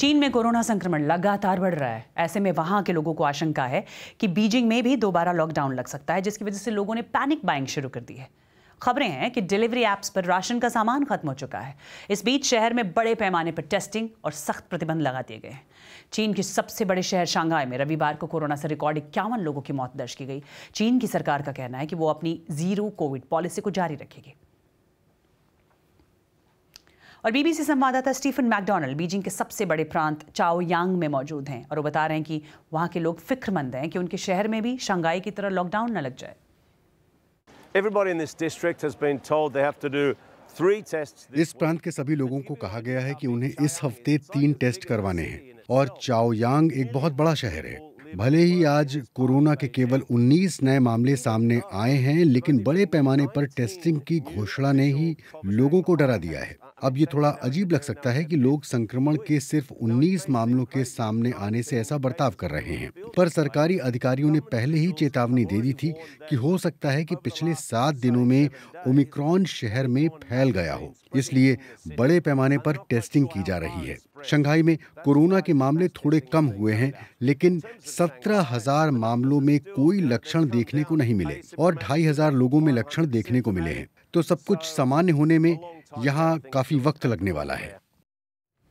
चीन में कोरोना संक्रमण लगातार बढ़ रहा है ऐसे में वहाँ के लोगों को आशंका है कि बीजिंग में भी दोबारा लॉकडाउन लग सकता है जिसकी वजह से लोगों ने पैनिक बाइंग शुरू कर दी है खबरें हैं कि डिलीवरी ऐप्स पर राशन का सामान खत्म हो चुका है इस बीच शहर में बड़े पैमाने पर टेस्टिंग और सख्त प्रतिबंध लगा दिए गए हैं चीन के सबसे बड़े शहर शांघाई में रविवार को कोरोना से रिकॉर्ड इक्यावन लोगों की मौत दर्ज की गई चीन की सरकार का कहना है कि वो अपनी जीरो कोविड पॉलिसी को जारी रखेगी और बीबीसी संवाददाता स्टीफन मैकडोनल्ड बीजिंग के सबसे बड़े प्रांत चाओयांग में मौजूद हैं और वो बता रहे हैं कि वहाँ के लोग फिक्रमंद हैं कि उनके शहर में भी शंघाई की तरह लॉकडाउन न लग जाए Everybody in this district has been told they have to do three tests. इस प्रांत के सभी लोगों को कहा गया है कि उन्हें इस हफ्ते तीन टेस्ट करवाने हैं और चाओयांग एक बहुत बड़ा शहर है भले ही आज कोरोना के केवल 19 नए मामले सामने आए हैं लेकिन बड़े पैमाने पर टेस्टिंग की घोषणा ने ही लोगों को डरा दिया है अब ये थोड़ा अजीब लग सकता है कि लोग संक्रमण के सिर्फ 19 मामलों के सामने आने से ऐसा बर्ताव कर रहे हैं पर सरकारी अधिकारियों ने पहले ही चेतावनी दे दी थी कि हो सकता है कि पिछले सात दिनों में ओमिक्रॉन शहर में फैल गया हो इसलिए बड़े पैमाने पर टेस्टिंग की जा रही है शंघाई में कोरोना के मामले थोड़े कम हुए हैं लेकिन सत्रह हजार मामलों में कोई लक्षण देखने को नहीं मिले और ढाई हजार लोगों में लक्षण देखने को मिले हैं तो सब कुछ सामान्य होने में यहाँ काफ़ी वक्त लगने वाला है